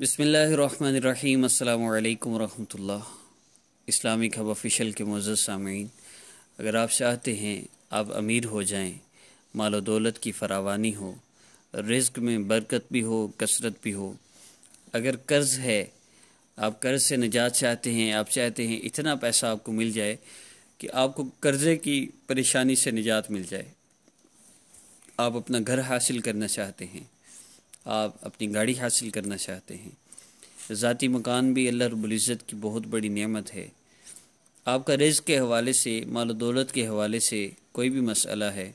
बसमीम् अल्लाम वरहमतुल्लाह Islamic hub official के मज़ सामीन अगर आप चाहते हैं आप अमीर हो जाएं, मालो दौलत की फरावानी हो रिज्क में बरकत भी हो कसरत भी हो अगर कर्ज़ है आप कर्ज़ से निजात चाहते हैं आप चाहते हैं इतना पैसा आपको मिल जाए कि आपको कर्ज़े की परेशानी से निजात मिल जाए आप अपना घर हासिल करना चाहते हैं आप अपनी गाड़ी हासिल करना चाहते हैं ज़ाती मकान भी अल्लाह रबुल्ज़त की बहुत बड़ी नेमत है आपका रिज़ के हवाले से माल दौलत के हवाले से कोई भी मसला है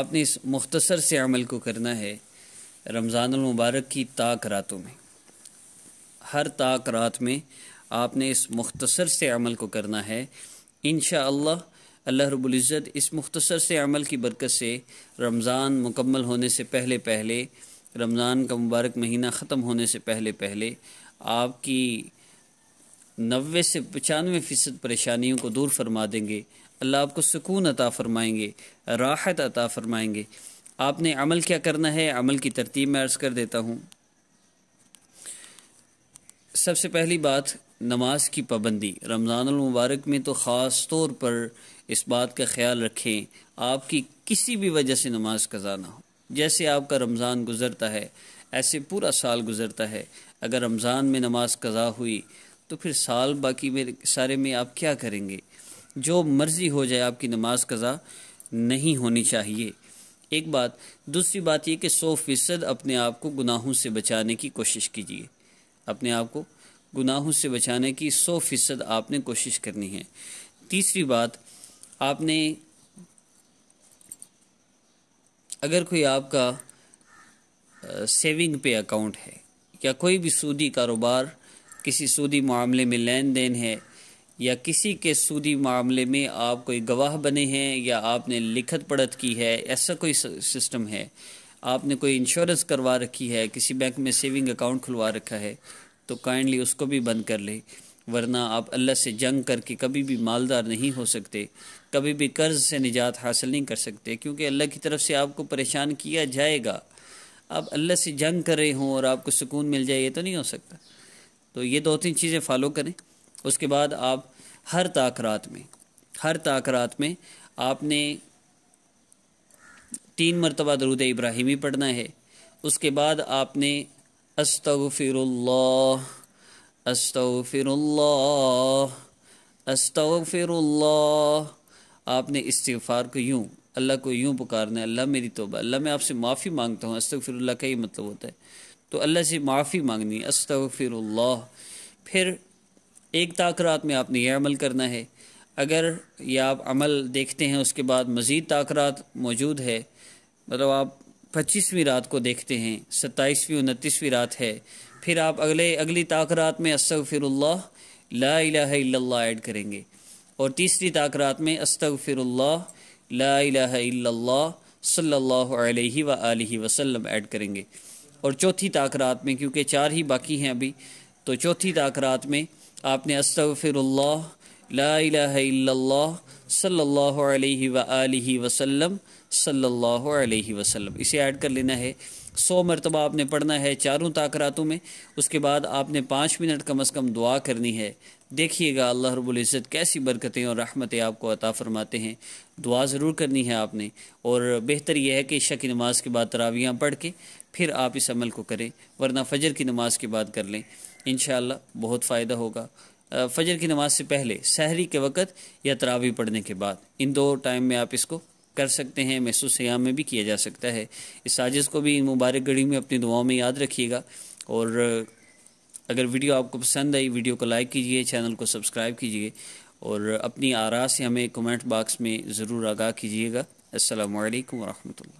आपने इस मुख्तसर से अमल को करना है रमज़ानमबारक की ताक रातों में हर ताक रात में आपने इस मुख्तसर से अमल को करना है इन अल्लाह इज़्ज़त इस मुख्तसर से अमल की बरकत से रमज़ान मुकम्मल होने से पहले पहले रमज़ान का मुबारक महीना ख़त्म होने से पहले पहले आपकी नबे से पचानवे फ़ीसद परेशानियों को दूर फरमा देंगे अल्लाह आपको सुकून अता फ़रमाएँगे राहत अता फ़रमाएँगे आपने अमल क्या करना है अमल की तरतीब मैं अर्ज़ कर देता हूँ सबसे पहली बात नमाज की पाबंदी रमज़ानमबारक में तो ख़ास तौर पर इस बात का ख्याल रखें आपकी किसी भी वजह से नमाज कज़ा ना हो जैसे आपका रमज़ान गुज़रता है ऐसे पूरा साल गुज़रता है अगर रमज़ान में नमाज कज़ा हुई तो फिर साल बाकी में सारे में आप क्या करेंगे जो मर्ज़ी हो जाए आपकी नमाज कज़ा नहीं होनी चाहिए एक बात दूसरी बात यह कि सौ फ़ीसद अपने आप को गुनाहों से बचाने की कोशिश कीजिए अपने आप को गुनाहों से बचाने की सौ फीसद आपने कोशिश करनी है तीसरी बात आपने अगर कोई आपका सेविंग पे अकाउंट है या कोई भी सूदी कारोबार किसी सूदी मामले में लेन देन है या किसी के सूदी मामले में आप कोई गवाह बने हैं या आपने लिखत पढ़त की है ऐसा कोई सिस्टम है आपने कोई इंश्योरेंस करवा रखी है किसी बैंक में सेविंग अकाउंट खुलवा रखा है तो काइंडली उसको भी बंद कर ले वरना आप अल्लाह से जंग करके कभी भी मालदार नहीं हो सकते कभी भी कर्ज़ से निजात हासिल नहीं कर सकते क्योंकि अल्लाह की तरफ से आपको परेशान किया जाएगा आप अल्लाह से जंग कर रहे हों और आपको सुकून मिल जाए ये तो नहीं हो सकता तो ये दो तीन चीज़ें फॉलो करें उसके बाद आप हर ताकरात में हर ताकरात में आपने तीन मरतबा दरूद इब्राहिमी पढ़ना है उसके बाद आपने अस्तगफिरुल्लाह अस्तगफिरुल्लाह अस्तगफिरुल्लाह आपने इस्तिगफार को यूँ अल्लाह को यूँ पुकारना है अल्लाह मेरी तोबा अल्लाह मैं आपसे माफ़ी मांगता हूँ अस्तगफिरुल्लाह का ही मतलब होता है तो अल्लाह से माफ़ी मांगनी अस्तगफिरुल्लाह फिर एक ताकरात में आपने यह अमल करना है अगर यह आप अमल देखते हैं उसके बाद मज़ीद ताकरात मौजूद है मतलब आप पच्चीसवीं रात को देखते हैं सत्ताईसवीं उनतीसवीं रात है फिर आप अगले अगली ताक रात में असगफिरुल्ला ला इलाहा ऐड करेंगे और तीसरी ताक रात में अस्तगफिरुल्ला फिर इलाहा वसलम ऐड करेंगे और चौथी ताक रात में क्योंकि चार ही बाकी हैं अभी तो चौथी ताक रात में आपने फिर ला सल्लल्लाहु अलैहि सल्ला वसल्लम सल्लल्लाहु अलैहि वसल्लम इसे ऐड कर लेना है सौ मरतबा आपने पढ़ना है चारों ताकरातों में उसके बाद आपने पाँच मिनट कम अज़ कम दुआ करनी है देखिएगा अल्लाह रबुल्ज़त कैसी बरकतें और रहमतें आपको अता फ़रमाते हैं दुआ ज़रूर करनी है आपने और बेहतर यह है कि शक की नमाज़ के बाद तरावियाँ पढ़ के फिर आप इस अमल को करें वरना फ़जर की नमाज़ के बाद कर लें इन बहुत फ़ायदा होगा फजर की नमाज से पहले सहरी के वक़्त या तरावी पढ़ने के बाद इन दो टाइम में आप इसको कर सकते हैं महसूस सयाम में भी किया जा सकता है इस साजिश को भी इन मुबारक घड़ी में अपनी दुआओं में याद रखिएगा और अगर वीडियो आपको पसंद आई वीडियो को लाइक कीजिए चैनल को सब्सक्राइब कीजिए और अपनी आरा से हमें कमेंट बॉक्स में ज़रूर आगाह कीजिएगा असलकम वरहमल